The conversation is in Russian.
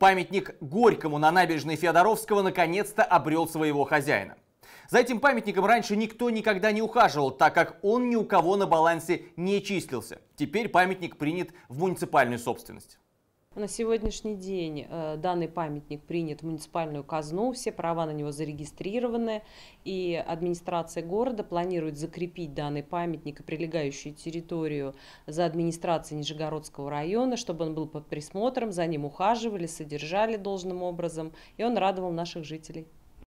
Памятник Горькому на набережной Феодоровского наконец-то обрел своего хозяина. За этим памятником раньше никто никогда не ухаживал, так как он ни у кого на балансе не числился. Теперь памятник принят в муниципальную собственность. На сегодняшний день э, данный памятник принят в муниципальную казну, все права на него зарегистрированы, и администрация города планирует закрепить данный памятник и прилегающую территорию за администрацией Нижегородского района, чтобы он был под присмотром, за ним ухаживали, содержали должным образом, и он радовал наших жителей.